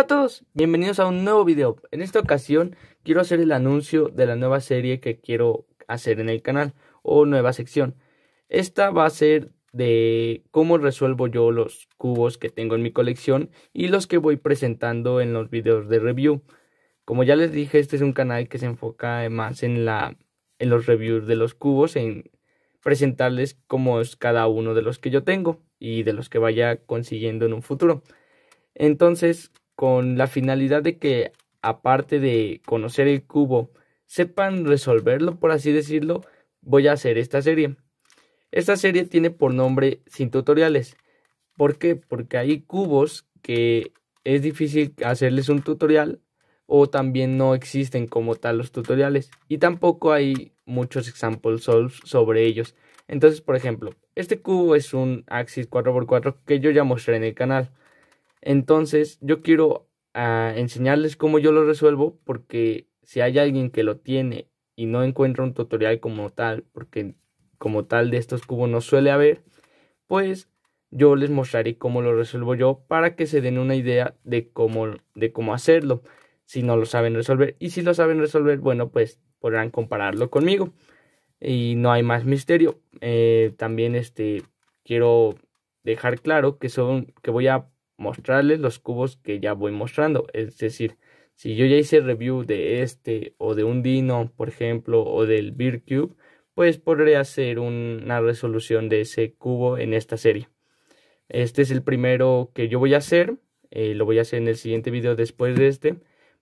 Hola a todos, bienvenidos a un nuevo video. En esta ocasión quiero hacer el anuncio de la nueva serie que quiero hacer en el canal o nueva sección. Esta va a ser de cómo resuelvo yo los cubos que tengo en mi colección y los que voy presentando en los videos de review. Como ya les dije, este es un canal que se enfoca más en, la, en los reviews de los cubos, en presentarles cómo es cada uno de los que yo tengo y de los que vaya consiguiendo en un futuro. Entonces, con la finalidad de que, aparte de conocer el cubo, sepan resolverlo, por así decirlo, voy a hacer esta serie. Esta serie tiene por nombre Sin Tutoriales. ¿Por qué? Porque hay cubos que es difícil hacerles un tutorial o también no existen como tal los tutoriales y tampoco hay muchos examples sobre ellos. Entonces, por ejemplo, este cubo es un Axis 4x4 que yo ya mostré en el canal. Entonces, yo quiero ah, enseñarles cómo yo lo resuelvo, porque si hay alguien que lo tiene y no encuentra un tutorial como tal, porque como tal de estos cubos no suele haber, pues yo les mostraré cómo lo resuelvo yo para que se den una idea de cómo, de cómo hacerlo, si no lo saben resolver. Y si lo saben resolver, bueno, pues podrán compararlo conmigo. Y no hay más misterio. Eh, también este, quiero dejar claro que, son, que voy a mostrarles los cubos que ya voy mostrando. Es decir, si yo ya hice review de este o de un Dino, por ejemplo, o del Beer Cube, pues podré hacer una resolución de ese cubo en esta serie. Este es el primero que yo voy a hacer. Eh, lo voy a hacer en el siguiente video después de este.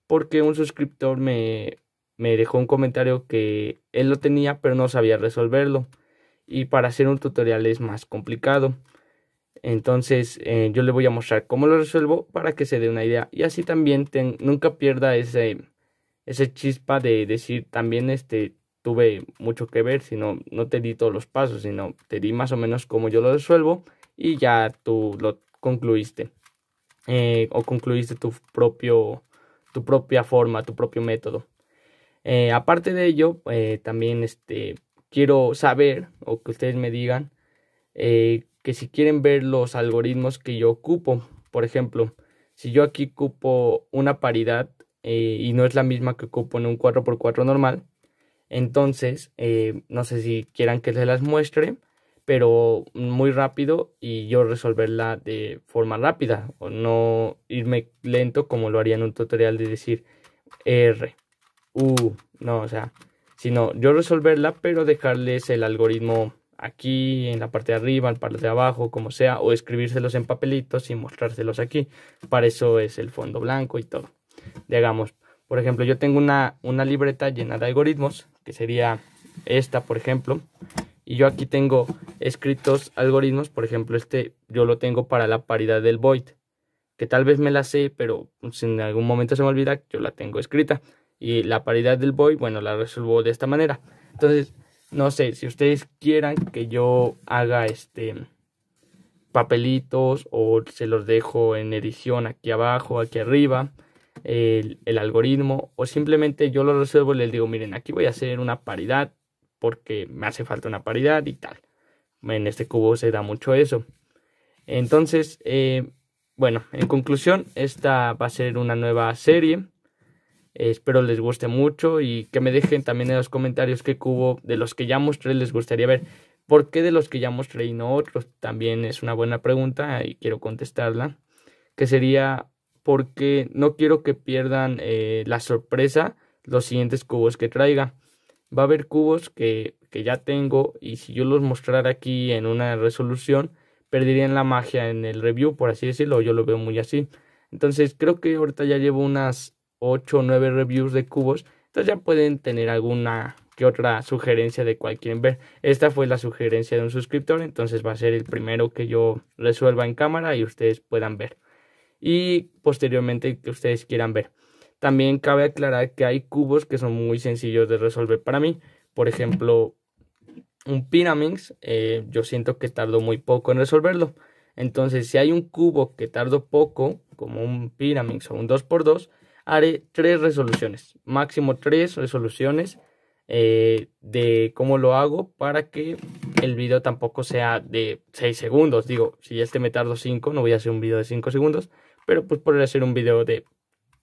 Porque un suscriptor me, me dejó un comentario que él lo tenía pero no sabía resolverlo. Y para hacer un tutorial es más complicado. Entonces eh, yo le voy a mostrar cómo lo resuelvo para que se dé una idea y así también ten, nunca pierda ese, ese chispa de decir también este tuve mucho que ver, sino no te di todos los pasos, sino te di más o menos cómo yo lo resuelvo y ya tú lo concluiste eh, o concluiste tu, propio, tu propia forma, tu propio método. Eh, aparte de ello, también este, quiero saber o que ustedes me digan que si quieren ver los algoritmos que yo ocupo, por ejemplo, si yo aquí ocupo una paridad eh, y no es la misma que ocupo en un 4x4 normal, entonces eh, no sé si quieran que se las muestre, pero muy rápido y yo resolverla de forma rápida o no irme lento como lo haría en un tutorial de decir R, U, no, o sea, sino yo resolverla pero dejarles el algoritmo aquí, en la parte de arriba, en la parte de abajo, como sea, o escribírselos en papelitos y mostrárselos aquí. Para eso es el fondo blanco y todo. Digamos, por ejemplo, yo tengo una, una libreta llena de algoritmos, que sería esta, por ejemplo, y yo aquí tengo escritos algoritmos, por ejemplo, este yo lo tengo para la paridad del void, que tal vez me la sé, pero pues, en algún momento se me olvida, yo la tengo escrita. Y la paridad del void, bueno, la resuelvo de esta manera. Entonces, no sé, si ustedes quieran que yo haga este papelitos o se los dejo en edición aquí abajo, aquí arriba, el, algoritmo o simplemente yo lo resuelvo y les digo, miren, aquí voy a hacer una paridad porque me hace falta una paridad y tal. En este cubo se da mucho eso. Entonces, eh, bueno, en conclusión, esta va a ser una nueva serie espero les guste mucho y que me dejen también en los comentarios qué cubo de los que ya mostré les gustaría ver. ¿Por qué de los que ya mostré y no otros? También es una buena pregunta y quiero contestarla. Que sería porque no quiero que pierdan eh, la sorpresa los siguientes cubos que traiga. Va a haber cubos que, que ya tengo y si yo los mostrara aquí en una resolución, perderían la magia en el review, por así decirlo. Yo lo veo muy así. Entonces creo que ahorita ya llevo unas 8 o 9 reviews de cubos. Entonces ya pueden tener alguna que otra sugerencia de cual quieren ver. Esta fue la sugerencia de un suscriptor, entonces va a ser el primero que yo resuelva en cámara y ustedes puedan ver. Y posteriormente que ustedes quieran ver. También cabe aclarar que hay cubos que son muy sencillos de resolver para mí. Por ejemplo, un Pyraminx, eh, yo siento que tardo muy poco en resolverlo. Entonces, si hay un cubo que tardo poco, como un Pyraminx o un 2x2, haré tres resoluciones, máximo tres resoluciones eh, de cómo lo hago para que el video tampoco sea de seis segundos. Digo, si este me tardo cinco, no voy a hacer un video de cinco segundos, pero pues podría ser un video de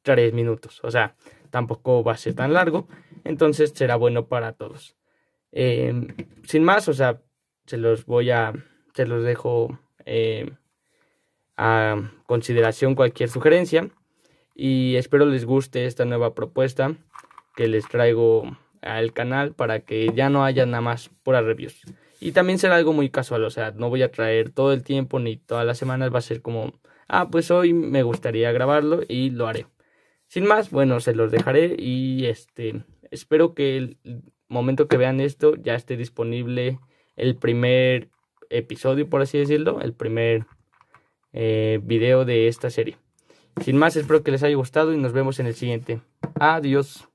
tres minutos. O sea, tampoco va a ser tan largo, entonces será bueno para todos. Em, sin más, o sea, se los voy a, se los dejo eh, a consideración cualquier sugerencia y espero les guste esta nueva propuesta que les traigo al canal para que ya no haya nada más puras reviews. Y también será algo muy casual, o sea, no voy a traer todo el tiempo ni todas las semanas, va a ser como, ah, pues hoy me gustaría grabarlo y lo haré. Sin más, bueno, se los dejaré y este, espero que el momento que vean esto ya esté disponible el primer episodio, por así decirlo, el primer eh, video de esta serie. Sin más, espero que les haya gustado y nos vemos en el siguiente. Adiós.